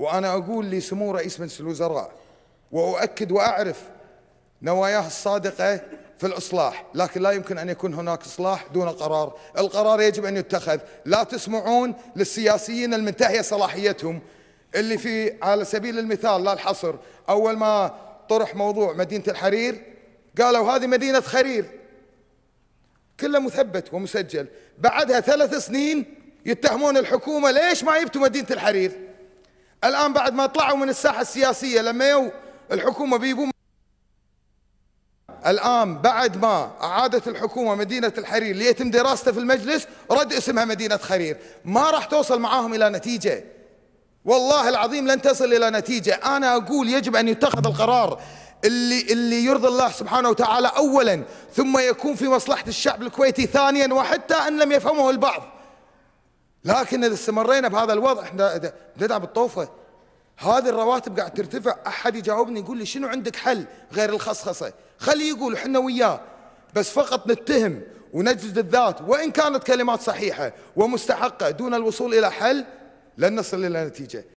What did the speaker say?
وأنا أقول لسمو رئيس مجلس الوزراء وأؤكد وأعرف نواياه الصادقة في الإصلاح لكن لا يمكن أن يكون هناك إصلاح دون قرار القرار يجب أن يتخذ لا تسمعون للسياسيين المنتهية صلاحيتهم اللي في على سبيل المثال لا الحصر أول ما طرح موضوع مدينة الحرير قالوا هذه مدينة خرير كله مثبت ومسجل بعدها ثلاث سنين يتهمون الحكومة ليش ما جبتوا مدينة الحرير الآن بعد ما طلعوا من الساحة السياسية لما يو الحكومة بيبون الآن بعد ما أعادت الحكومة مدينة الحرير اللي يتم دراسته في المجلس رد اسمها مدينة خرير ما راح توصل معاهم إلى نتيجة والله العظيم لن تصل إلى نتيجة أنا أقول يجب أن يتخذ القرار اللي اللي يرضي الله سبحانه وتعالى اولا ثم يكون في مصلحه الشعب الكويتي ثانيا وحتى ان لم يفهمه البعض لكن اذا استمرينا بهذا الوضع احنا ندعم الطوفه هذه الرواتب قاعد ترتفع احد يجاوبني يقول لي شنو عندك حل غير الخصخصه خليه يقول احنا وياه بس فقط نتهم ونجلد الذات وان كانت كلمات صحيحه ومستحقه دون الوصول الى حل لن نصل الى نتيجه